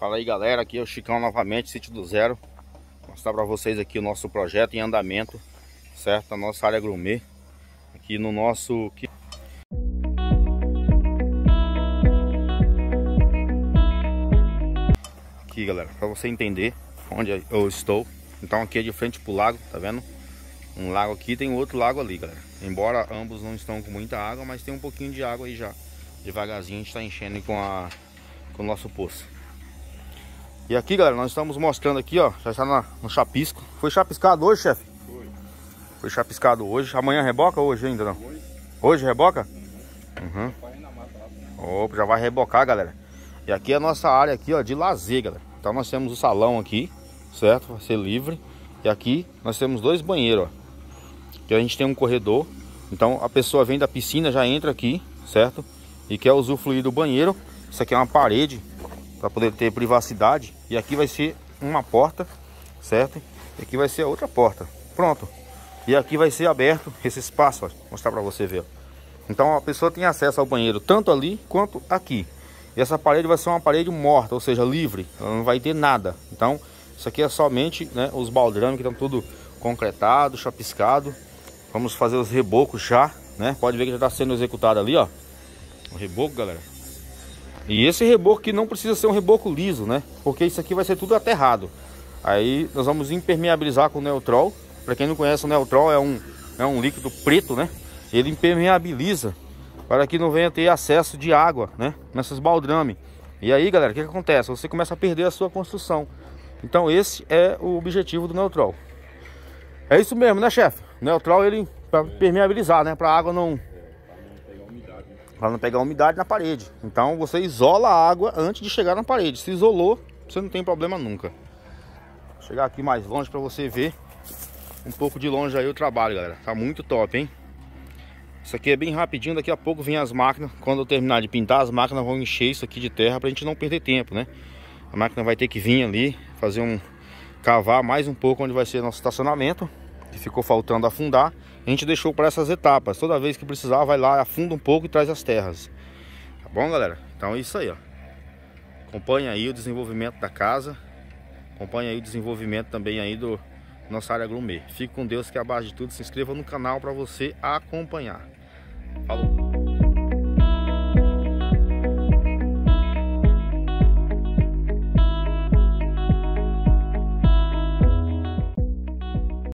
Fala aí galera, aqui é o Chicão novamente, Sítio do Zero Mostrar para vocês aqui o nosso projeto em andamento Certo? A nossa área gourmet Aqui no nosso... Aqui galera, para você entender onde eu estou Então aqui é de frente pro lago, tá vendo? Um lago aqui, tem outro lago ali galera Embora ambos não estão com muita água, mas tem um pouquinho de água aí já Devagarzinho a gente está enchendo com, a, com o nosso poço e aqui, galera, nós estamos mostrando aqui, ó. Já está na, no chapisco. Foi chapiscado hoje, chefe? Foi. Foi chapiscado hoje. Amanhã reboca hoje ainda, não? Hoje. Hoje reboca? Uhum. uhum. Opa, já vai rebocar, galera. E aqui é a nossa área aqui, ó, de lazer, galera. Então nós temos o salão aqui, certo? Vai ser livre. E aqui nós temos dois banheiros, ó. Que a gente tem um corredor. Então a pessoa vem da piscina, já entra aqui, certo? E quer usufruir do banheiro. Isso aqui é uma parede para poder ter privacidade. E aqui vai ser uma porta, certo? E aqui vai ser a outra porta. Pronto. E aqui vai ser aberto esse espaço, ó. Vou mostrar para você ver. Então a pessoa tem acesso ao banheiro tanto ali quanto aqui. E essa parede vai ser uma parede morta, ou seja, livre. Ela não vai ter nada. Então isso aqui é somente né, os baldrames que estão tudo concretado, chapiscado. Vamos fazer os rebocos já, né? Pode ver que já está sendo executado ali, ó. O reboco, galera. E esse reboco que não precisa ser um reboco liso, né? Porque isso aqui vai ser tudo aterrado. Aí nós vamos impermeabilizar com o Neutrol. Para quem não conhece, o Neutrol é um, é um líquido preto, né? Ele impermeabiliza para que não venha ter acesso de água, né? Nessas baldrame. E aí, galera, o que, que acontece? Você começa a perder a sua construção. Então esse é o objetivo do Neutrol. É isso mesmo, né, chefe? Neutral ele para permeabilizar, né? Para a água não para não pegar umidade na parede. Então você isola a água antes de chegar na parede. Se isolou, você não tem problema nunca. Vou chegar aqui mais longe para você ver um pouco de longe aí o trabalho, galera. Tá muito top, hein? Isso aqui é bem rapidinho, daqui a pouco vem as máquinas. Quando eu terminar de pintar, as máquinas vão encher isso aqui de terra pra gente não perder tempo, né? A máquina vai ter que vir ali, fazer um... Cavar mais um pouco onde vai ser nosso estacionamento que ficou faltando afundar, a gente deixou para essas etapas. Toda vez que precisar, vai lá, afunda um pouco e traz as terras. Tá bom, galera? Então é isso aí, ó. Acompanha aí o desenvolvimento da casa. Acompanha aí o desenvolvimento também aí do nossa área gourmet. Fique com Deus que é abaixo de tudo, se inscreva no canal para você acompanhar. Falou!